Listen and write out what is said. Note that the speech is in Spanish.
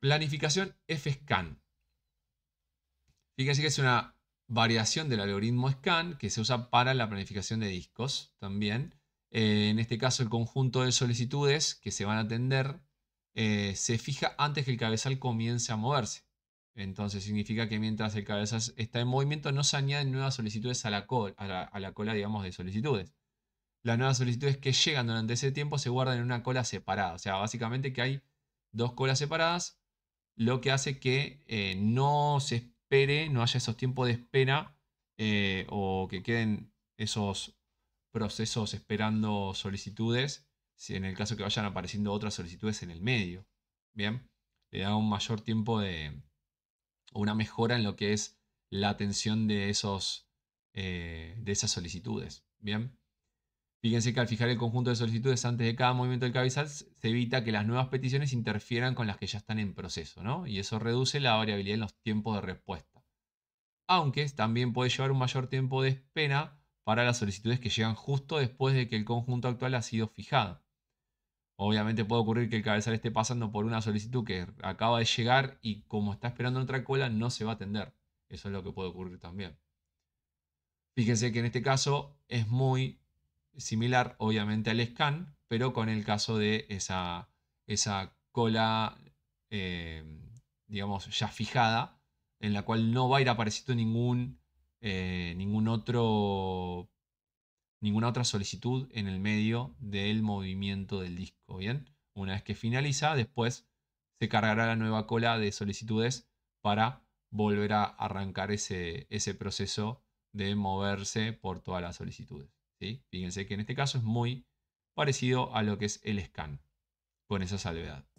Planificación F-SCAN. Fíjense que es una variación del algoritmo SCAN que se usa para la planificación de discos también. Eh, en este caso, el conjunto de solicitudes que se van a atender eh, se fija antes que el cabezal comience a moverse. Entonces significa que mientras el cabezal está en movimiento no se añaden nuevas solicitudes a la, cola, a la, a la cola digamos, de solicitudes. Las nuevas solicitudes que llegan durante ese tiempo se guardan en una cola separada. O sea, básicamente que hay dos colas separadas lo que hace que eh, no se espere, no haya esos tiempos de espera eh, o que queden esos procesos esperando solicitudes, si en el caso que vayan apareciendo otras solicitudes en el medio. Bien, le da un mayor tiempo de una mejora en lo que es la atención de, esos, eh, de esas solicitudes. Bien. Fíjense que al fijar el conjunto de solicitudes antes de cada movimiento del cabezal, se evita que las nuevas peticiones interfieran con las que ya están en proceso, ¿no? Y eso reduce la variabilidad en los tiempos de respuesta. Aunque también puede llevar un mayor tiempo de espera para las solicitudes que llegan justo después de que el conjunto actual ha sido fijado. Obviamente puede ocurrir que el cabezal esté pasando por una solicitud que acaba de llegar y como está esperando otra cola no se va a atender. Eso es lo que puede ocurrir también. Fíjense que en este caso es muy similar obviamente al scan, pero con el caso de esa, esa cola, eh, digamos, ya fijada, en la cual no va a ir apareciendo ningún, eh, ningún otro, ninguna otra solicitud en el medio del movimiento del disco. Bien, una vez que finaliza, después se cargará la nueva cola de solicitudes para volver a arrancar ese, ese proceso de moverse por todas las solicitudes. Fíjense que en este caso es muy parecido a lo que es el scan, con esa salvedad.